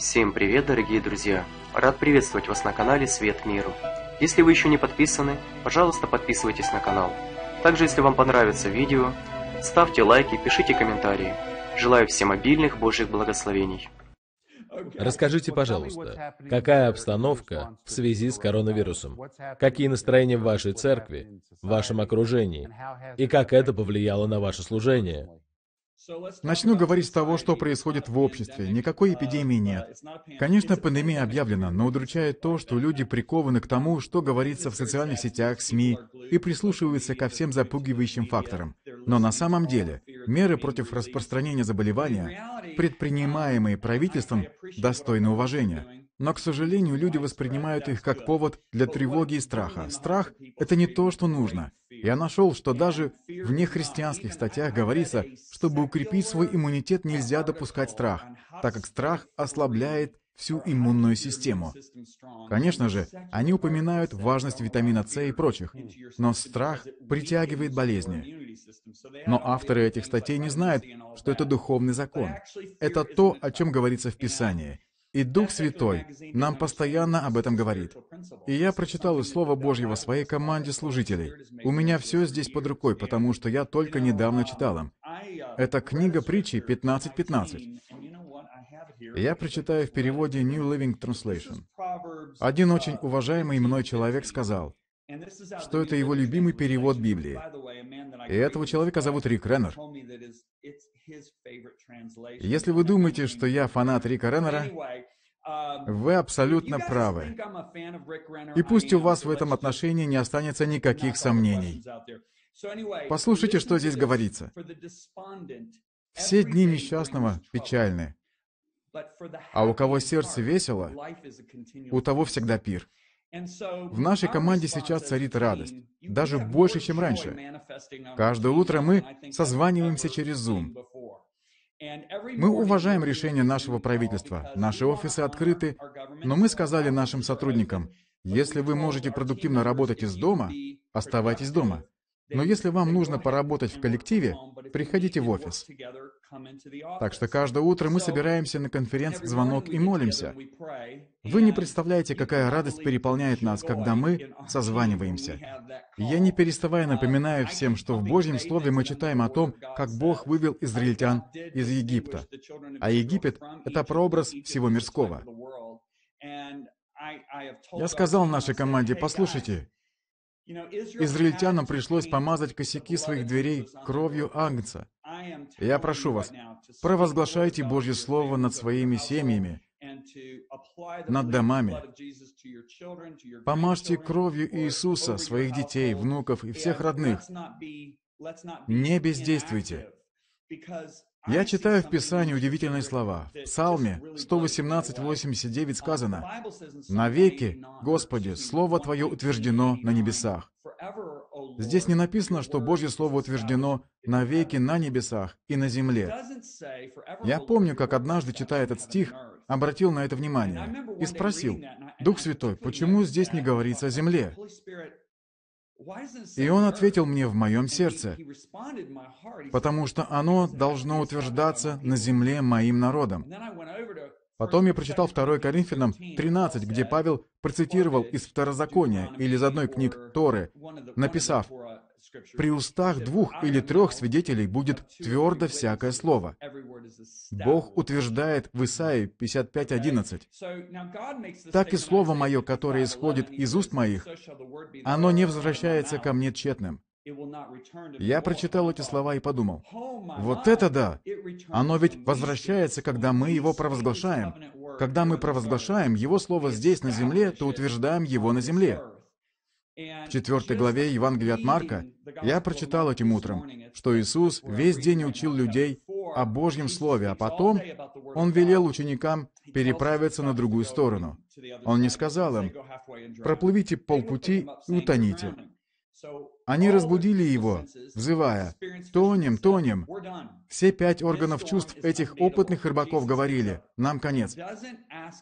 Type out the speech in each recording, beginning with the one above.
Всем привет, дорогие друзья! Рад приветствовать вас на канале Свет Миру. Если вы еще не подписаны, пожалуйста, подписывайтесь на канал. Также, если вам понравится видео, ставьте лайки, пишите комментарии. Желаю всем обильных Божьих благословений. Расскажите, пожалуйста, какая обстановка в связи с коронавирусом? Какие настроения в вашей церкви, в вашем окружении? И как это повлияло на ваше служение? Начну говорить с того, что происходит в обществе. Никакой uh, эпидемии нет. Конечно, пандемия объявлена, но удручает то, что люди прикованы к тому, что говорится в социальных сетях, СМИ, и прислушиваются ко всем запугивающим факторам. Но на самом деле меры против распространения заболевания, предпринимаемые правительством, достойны уважения. Но, к сожалению, люди воспринимают их как повод для тревоги и страха. Страх — это не то, что нужно. Я нашел, что даже в нехристианских статьях говорится, чтобы укрепить свой иммунитет, нельзя допускать страх, так как страх ослабляет всю иммунную систему. Конечно же, они упоминают важность витамина С и прочих, но страх притягивает болезни. Но авторы этих статей не знают, что это духовный закон. Это то, о чем говорится в Писании. И Дух Святой нам постоянно об этом говорит. И я прочитал из Слова Божьего своей команде служителей. У меня все здесь под рукой, потому что я только недавно читал им. Это книга притчи 15.15. Я прочитаю в переводе New Living Translation. Один очень уважаемый мной человек сказал, что это его любимый перевод Библии. И этого человека зовут Рик Реннер. Если вы думаете, что я фанат Рика Реннера, um, вы абсолютно правы. И пусть у вас в этом отношении не останется никаких сомнений. Послушайте, что здесь говорится. Все дни несчастного печальны, а у кого сердце весело, у того всегда пир. В нашей команде сейчас царит радость, даже больше, чем раньше. Каждое утро мы созваниваемся через Zoom. Мы уважаем решение нашего правительства, наши офисы открыты, но мы сказали нашим сотрудникам, если вы можете продуктивно работать из дома, оставайтесь дома. Но если вам нужно поработать в коллективе, приходите в офис. Так что каждое утро мы собираемся на конференц-звонок и молимся. Вы не представляете, какая радость переполняет нас, когда мы созваниваемся. Я не переставая напоминаю всем, что в Божьем Слове мы читаем о том, как Бог вывел израильтян из Египта. А Египет — это прообраз всего мирского. Я сказал нашей команде, послушайте, Израильтянам пришлось помазать косяки своих дверей кровью Агнца. Я прошу вас, провозглашайте Божье Слово над своими семьями, над домами. Помажьте кровью Иисуса своих детей, внуков и всех родных. Не бездействуйте, я читаю в Писании удивительные слова. В Псалме 118.89 сказано, «Навеки, Господи, Слово Твое утверждено на небесах». Здесь не написано, что Божье Слово утверждено навеки на небесах и на земле. Я помню, как однажды, читая этот стих, обратил на это внимание и спросил, «Дух Святой, почему здесь не говорится о земле?» И он ответил мне в моем сердце, потому что оно должно утверждаться на земле моим народом. Потом я прочитал 2 Коринфянам 13, где Павел процитировал из Второзакония или из одной книг Торы, написав uh, при устах двух или трех свидетелей будет твердо всякое слово. Бог утверждает в Исаии 55.11. «Так и слово мое, которое исходит из уст моих, оно не возвращается ко мне тщетным». Я прочитал эти слова и подумал, вот это да! Оно ведь возвращается, когда мы его провозглашаем. Когда мы провозглашаем Его Слово здесь, на земле, то утверждаем Его на земле. В четвертой главе Евангелия от Марка я прочитал этим утром, что Иисус весь день учил людей о Божьем Слове, а потом Он велел ученикам переправиться на другую сторону. Он не сказал им, «Проплывите полпути и утоните». Они разбудили его, взывая, «Тонем, тонем!» Все пять органов чувств этих опытных рыбаков говорили, «Нам конец».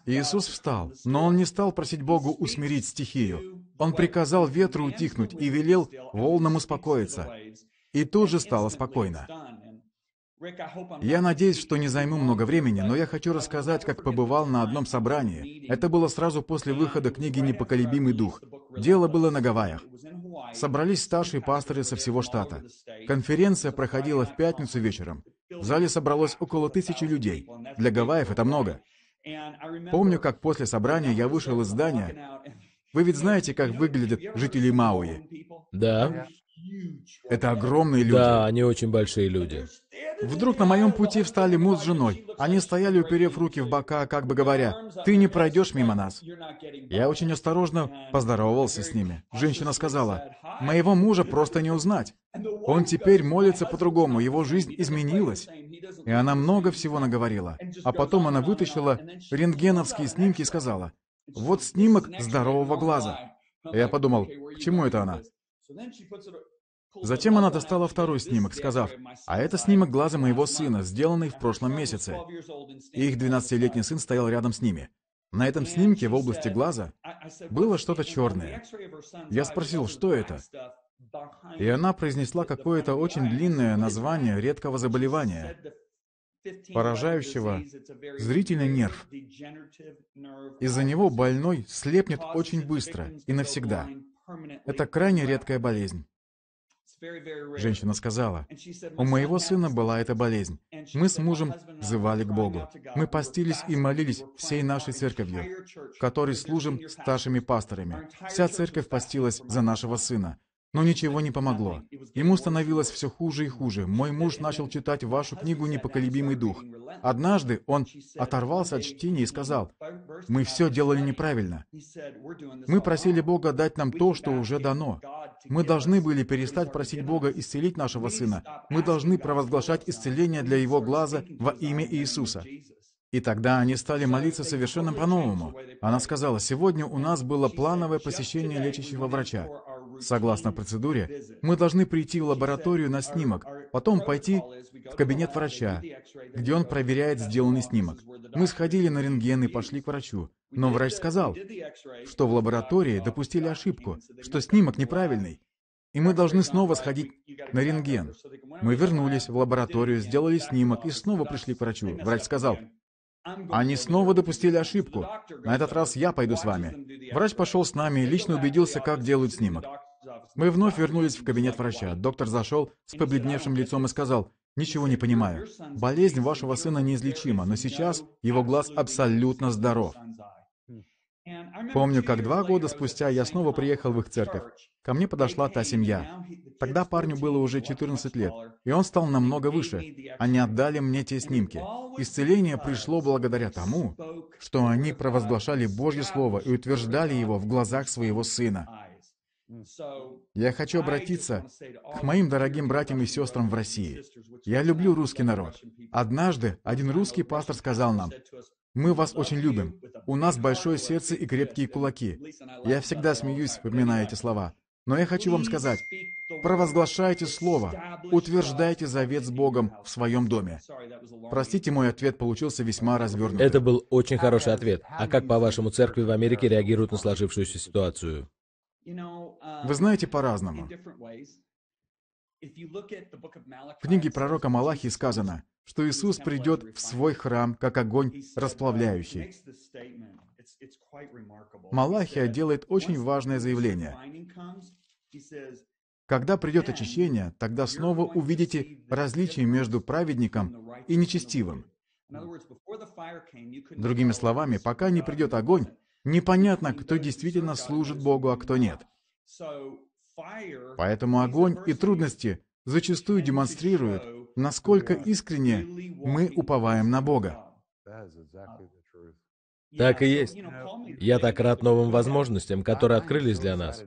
Иисус встал, но Он не стал просить Богу усмирить стихию. Он приказал ветру утихнуть и велел волнам успокоиться. И тут же стало спокойно. Я надеюсь, что не займу много времени, но я хочу рассказать, как побывал на одном собрании. Это было сразу после выхода книги «Непоколебимый дух». Дело было на Гавайях. Собрались старшие пасторы со всего штата. Конференция проходила в пятницу вечером. В зале собралось около тысячи людей. Для Гавайев это много. Помню, как после собрания я вышел из здания вы ведь знаете, как выглядят жители Мауи? Да. Это огромные люди. Да, они очень большие люди. Вдруг на моем пути встали муж с женой. Они стояли, уперев руки в бока, как бы говоря, «Ты не пройдешь мимо нас». Я очень осторожно поздоровался с ними. Женщина сказала, «Моего мужа просто не узнать. Он теперь молится по-другому, его жизнь изменилась». И она много всего наговорила. А потом она вытащила рентгеновские снимки и сказала, вот снимок здорового глаза. Я подумал, к чему это она? Затем она достала второй снимок, сказав, «А это снимок глаза моего сына, сделанный в прошлом месяце». И их 12-летний сын стоял рядом с ними. На этом снимке в области глаза было что-то черное. Я спросил, что это? И она произнесла какое-то очень длинное название редкого заболевания поражающего зрительный нерв. Из-за него больной слепнет очень быстро и навсегда. Это крайне редкая болезнь. Женщина сказала, «У моего сына была эта болезнь. Мы с мужем взывали к Богу. Мы постились и молились всей нашей церковью, которой служим старшими пасторами. Вся церковь постилась за нашего сына. Но ничего не помогло. Ему становилось все хуже и хуже. Мой муж начал читать вашу книгу «Непоколебимый дух». Однажды он оторвался от чтения и сказал, «Мы все делали неправильно. Мы просили Бога дать нам то, что уже дано. Мы должны были перестать просить Бога исцелить нашего сына. Мы должны провозглашать исцеление для его глаза во имя Иисуса». И тогда они стали молиться совершенно по-новому. Она сказала, «Сегодня у нас было плановое посещение лечащего врача. Согласно процедуре, мы должны прийти в лабораторию на снимок, потом пойти в кабинет врача, где он проверяет сделанный снимок. Мы сходили на рентген и пошли к врачу, но врач сказал, что в лаборатории допустили ошибку, что снимок неправильный, и мы должны снова сходить на рентген. Мы вернулись в лабораторию, сделали снимок и снова пришли к врачу. Врач сказал, они снова допустили ошибку. На этот раз я пойду с вами. Врач пошел с нами и лично убедился, как делают снимок. Мы вновь вернулись в кабинет врача. Доктор зашел с побледневшим лицом и сказал, «Ничего не понимаю. Болезнь вашего сына неизлечима, но сейчас его глаз абсолютно здоров». Помню, как два года спустя я снова приехал в их церковь. Ко мне подошла та семья. Тогда парню было уже 14 лет, и он стал намного выше. Они отдали мне те снимки. Исцеление пришло благодаря тому, что они провозглашали Божье Слово и утверждали его в глазах своего сына. Я хочу обратиться к моим дорогим братьям и сестрам в России. Я люблю русский народ. Однажды один русский пастор сказал нам, «Мы вас очень любим. У нас большое сердце и крепкие кулаки». Я всегда смеюсь, вспоминая эти слова. Но я хочу вам сказать, провозглашайте Слово, uh, утверждайте завет с Богом в своем доме. Простите, мой ответ получился весьма развернутым. Это был очень хороший ответ. А как, по-вашему, церкви в uh, Америке реагируют на сложившуюся ситуацию? Вы um, знаете по-разному. В книге пророка Малахии сказано, что Иисус придет в свой храм, как огонь um, расплавляющий. Малахия делает очень важное заявление. Когда придет очищение, тогда снова увидите различие между праведником и нечестивым. Другими словами, пока не придет огонь, Непонятно, кто действительно служит Богу, а кто нет. Поэтому огонь и трудности зачастую демонстрируют, насколько искренне мы уповаем на Бога. Так и есть. Я так рад новым возможностям, которые открылись для нас.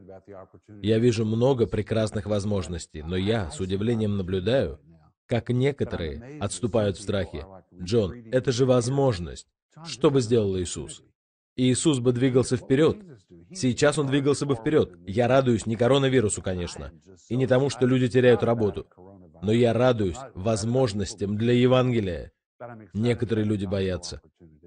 Я вижу много прекрасных возможностей, но я с удивлением наблюдаю, как некоторые отступают в страхе. Джон, это же возможность. Что бы сделал Иисус? Иисус бы двигался вперед. Сейчас он двигался бы вперед. Я радуюсь не коронавирусу, конечно, и не тому, что люди теряют работу. Но я радуюсь возможностям для Евангелия. Некоторые люди боятся.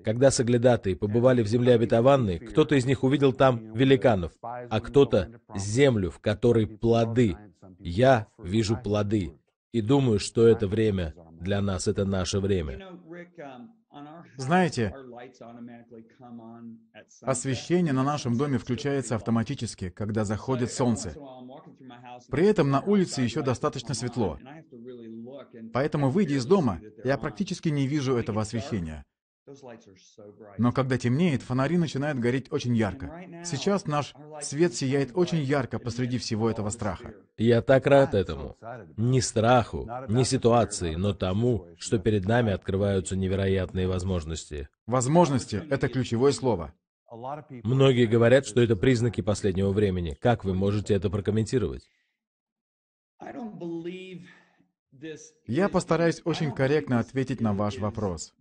Когда соглядатые побывали в земле обетованной, кто-то из них увидел там великанов, а кто-то — землю, в которой плоды. Я вижу плоды и думаю, что это время для нас это наше время. Um, Знаете, освещение на нашем доме включается автоматически, когда заходит солнце. При этом на улице еще достаточно светло. Поэтому, выйдя из дома, я практически не вижу этого освещения. Но когда темнеет, фонари начинают гореть очень ярко. Сейчас наш свет сияет очень ярко посреди всего этого страха. Я так рад этому. Не страху, не ситуации, но тому, что перед нами открываются невероятные возможности. Возможности — это ключевое слово. Многие говорят, что это признаки последнего времени. Как вы можете это прокомментировать? Я постараюсь очень корректно ответить на ваш вопрос.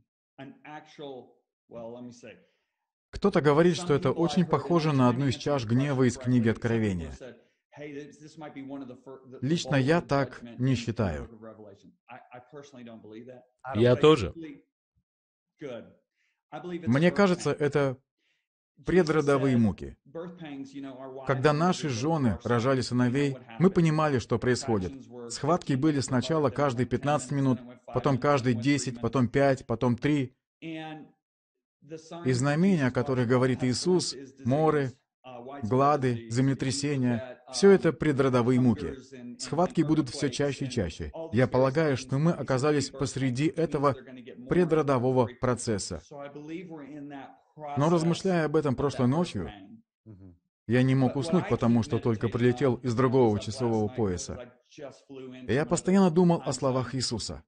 Кто-то говорит, что это очень похоже на одну из чаш гнева из книги Откровения. Лично я так не считаю. Я тоже. Мне кажется, это предродовые муки. Когда наши жены рожали сыновей, мы понимали, что происходит. Схватки были сначала каждые 15 минут, потом каждый 10, потом 5, потом 3. И знамения, о которых говорит Иисус, моры, глады, землетрясения, все это предродовые муки. Схватки будут все чаще и чаще. Я полагаю, что мы оказались посреди этого предродового процесса. Но размышляя об этом прошлой ночью, я не мог уснуть, потому что только прилетел из другого часового пояса. И я постоянно думал о словах Иисуса.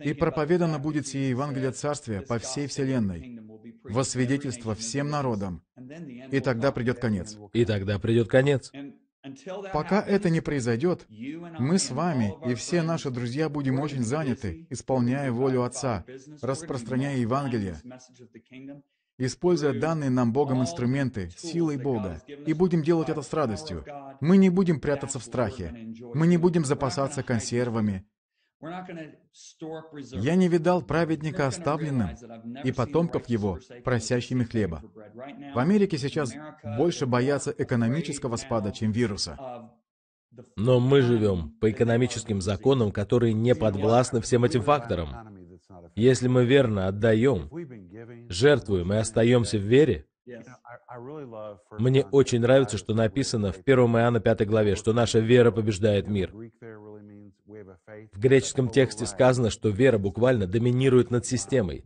И проповедано будет сие Евангелие Царствия по всей вселенной, во свидетельство всем народам, и тогда придет конец. И тогда придет конец. Пока это не произойдет, мы с вами и все наши друзья будем очень заняты, исполняя волю Отца, распространяя Евангелие, используя данные нам Богом инструменты, силой Бога, и будем делать это с радостью. Мы не будем прятаться в страхе, мы не будем запасаться консервами, я не видал праведника оставленным и потомков его, просящими хлеба. В Америке сейчас больше боятся экономического спада, чем вируса. Но мы живем по экономическим законам, которые не подвластны всем этим факторам. Если мы верно отдаем, жертвуем и остаемся в вере, мне очень нравится, что написано в 1 Иоанна 5 главе, что наша вера побеждает мир. В греческом тексте сказано, что вера буквально доминирует над системой.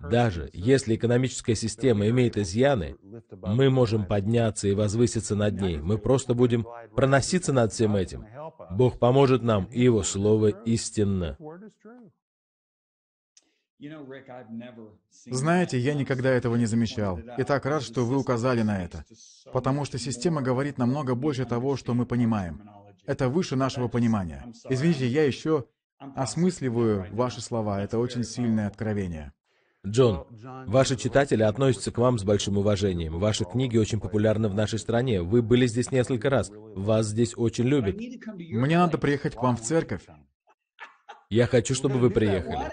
Даже если экономическая система имеет изъяны, мы можем подняться и возвыситься над ней. Мы просто будем проноситься над всем этим. Бог поможет нам, и Его Слово истинно. Знаете, я никогда этого не замечал. И так рад, что вы указали на это. Потому что система говорит намного больше того, что мы понимаем. Это выше нашего понимания. Извините, я еще осмысливаю ваши слова. Это очень сильное откровение. Джон, ваши читатели относятся к вам с большим уважением. Ваши книги очень популярны в нашей стране. Вы были здесь несколько раз. Вас здесь очень любят. Мне надо приехать к вам в церковь. Я хочу, чтобы вы приехали.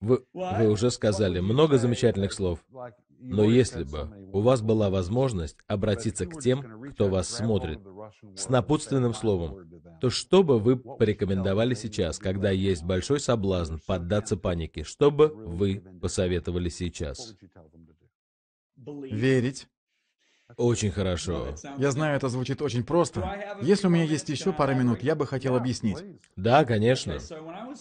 Вы, вы уже сказали много замечательных слов. Но если бы у вас была возможность обратиться к тем, кто вас смотрит, с напутственным словом, то что бы вы порекомендовали сейчас, когда есть большой соблазн поддаться панике? Что бы вы посоветовали сейчас? Верить. Очень хорошо. Я знаю, это звучит очень просто. Если у меня есть еще пара минут, я бы хотел объяснить. Да, конечно.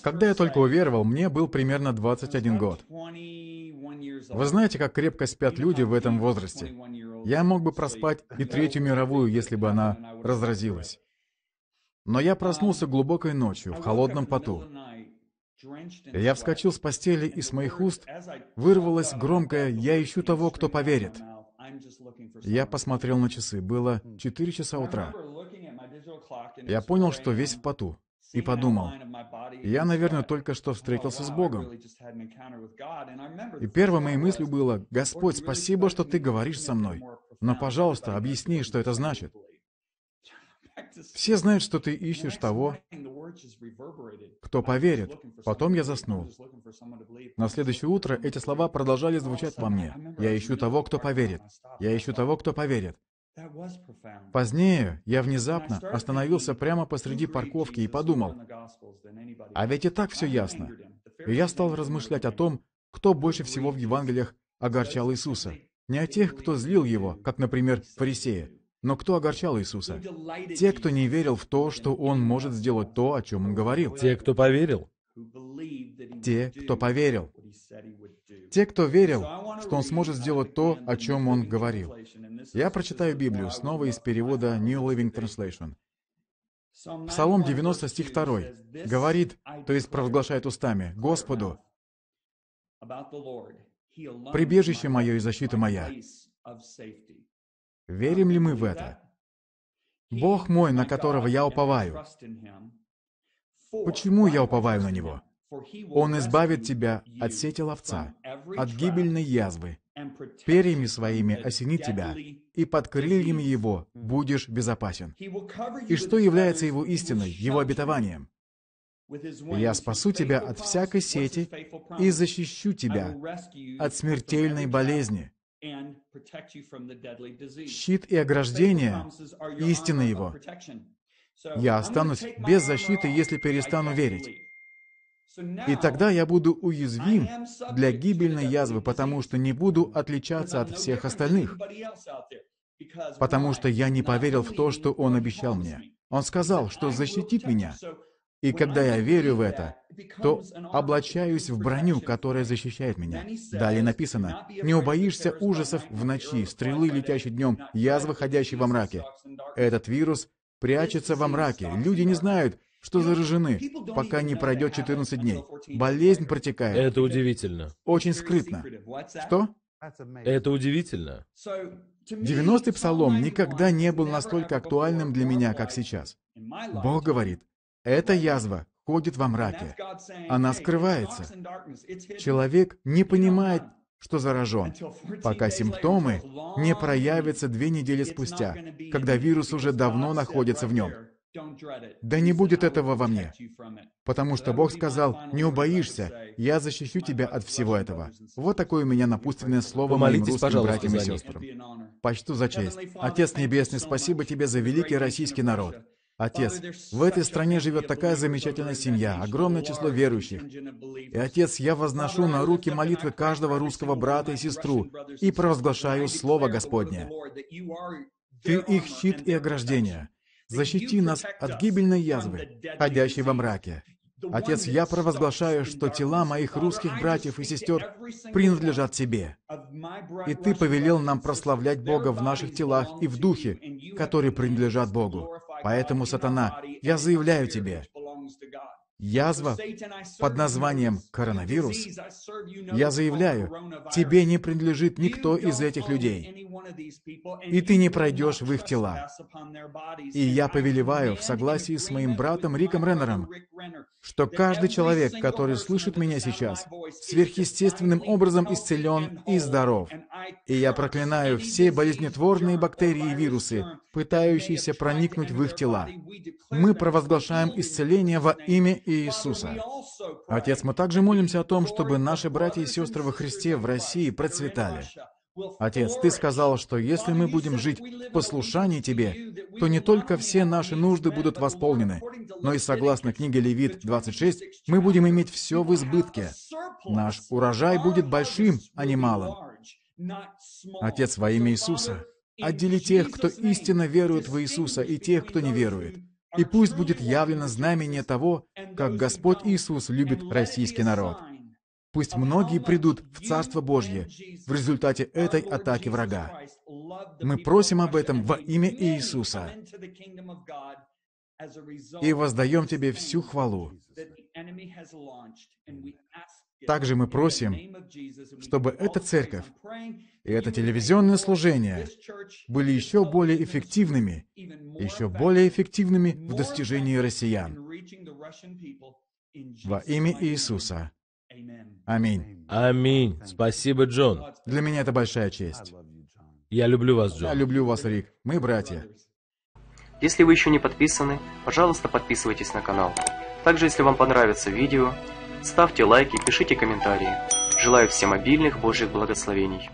Когда я только уверовал, мне был примерно 21 год. Вы знаете, как крепко спят люди в этом возрасте? Я мог бы проспать и Третью мировую, если бы она разразилась. Но я проснулся глубокой ночью, в холодном поту. Я вскочил с постели, и с моих уст вырвалось громкое «Я ищу того, кто поверит». Я посмотрел на часы, было 4 часа утра. Я понял, что весь в поту и подумал, я, наверное, только что встретился с Богом. И первой моей мыслью было, «Господь, спасибо, что Ты говоришь со мной, но, пожалуйста, объясни, что это значит». Все знают, что ты ищешь того, кто поверит. Потом я заснул. На следующее утро эти слова продолжали звучать во мне. Я ищу того, кто поверит. Я ищу того, кто поверит. Позднее я внезапно остановился прямо посреди парковки и подумал, а ведь и так все ясно. И я стал размышлять о том, кто больше всего в Евангелиях огорчал Иисуса. Не о тех, кто злил его, как, например, фарисея, но кто огорчал Иисуса? Те, кто не верил в то, что он может сделать то, о чем он говорил. Те, кто поверил. Те, кто поверил. Те, кто верил, что он сможет сделать то, о чем он говорил. Я прочитаю Библию снова из перевода New Living Translation. Псалом 90, стих 2. Говорит, то есть провозглашает устами, «Господу, прибежище мое и защита моя». Верим ли мы в это? Бог мой, на которого я уповаю. Почему я уповаю на Него? Он избавит тебя от сети ловца, от гибельной язвы, перьями своими осени тебя, и под крыльями его будешь безопасен. И что является его истиной, его обетованием? Я спасу тебя от всякой сети и защищу тебя от смертельной болезни. Щит и ограждение — истина его. Я останусь без защиты, если перестану верить. И тогда я буду уязвим для гибельной язвы, потому что не буду отличаться от всех остальных, потому что я не поверил в то, что Он обещал мне. Он сказал, что защитит меня. И когда я верю в это, то облачаюсь в броню, которая защищает меня. Далее написано, «Не убоишься ужасов в ночи, стрелы, летящие днем, язвы, ходящие во мраке». Этот вирус прячется во мраке. Люди не знают, что заражены, пока не пройдет 14 дней. Болезнь протекает. Это удивительно. Очень скрытно. Что? Это удивительно. 90-й псалом никогда не был настолько актуальным для меня, как сейчас. Бог говорит, эта язва ходит во мраке. Она скрывается. Человек не понимает, что заражен, пока симптомы не проявятся две недели спустя, когда вирус уже давно находится в нем. Да не будет этого во мне, потому что Бог сказал, не убоишься, я защищу тебя от всего этого. Вот такое у меня напутственное слово моим русским братьям и сестрам. Почту за честь. Отец Небесный, спасибо тебе за великий российский народ. Отец, в этой стране живет такая замечательная семья, огромное число верующих. И, Отец, я возношу на руки молитвы каждого русского брата и сестру и провозглашаю Слово Господне. Ты их щит и ограждение. Защити нас от гибельной язвы, ходящей во мраке. Отец, я провозглашаю, что тела моих русских братьев и сестер принадлежат Тебе. И Ты повелел нам прославлять Бога в наших телах и в духе, которые принадлежат Богу. Поэтому, сатана, я заявляю тебе, Язва под названием коронавирус. Я заявляю, тебе не принадлежит никто из этих людей, и ты не пройдешь в их тела. И я повелеваю, в согласии с моим братом Риком Реннером, что каждый человек, который слышит меня сейчас, сверхъестественным образом исцелен и здоров. И я проклинаю все болезнетворные бактерии и вирусы, пытающиеся проникнуть в их тела. Мы провозглашаем исцеление во имя Иисуса. Отец, мы также молимся о том, чтобы наши братья и сестры во Христе в России процветали. Отец, Ты сказал, что если мы будем жить в послушании Тебе, то не только все наши нужды будут восполнены, но и согласно книге Левит 26, мы будем иметь все в избытке. Наш урожай будет большим, а не малым. Отец, во имя Иисуса, отдели тех, кто истинно верует в Иисуса, и тех, кто не верует. И пусть будет явлено знамение того, как Господь Иисус любит российский народ. Пусть многие придут в Царство Божье в результате этой атаки врага. Мы просим об этом во имя Иисуса и воздаем Тебе всю хвалу также мы просим, чтобы эта церковь и это телевизионное служение были еще более эффективными, еще более эффективными в достижении россиян. Во имя Иисуса. Аминь. Аминь. Спасибо, Джон. Для меня это большая честь. Я люблю вас, Джон. Я люблю вас, Рик. Мы братья. Если вы еще не подписаны, пожалуйста, подписывайтесь на канал. Также, если вам понравится видео, ставьте лайки, пишите комментарии. Желаю всем обильных Божьих благословений.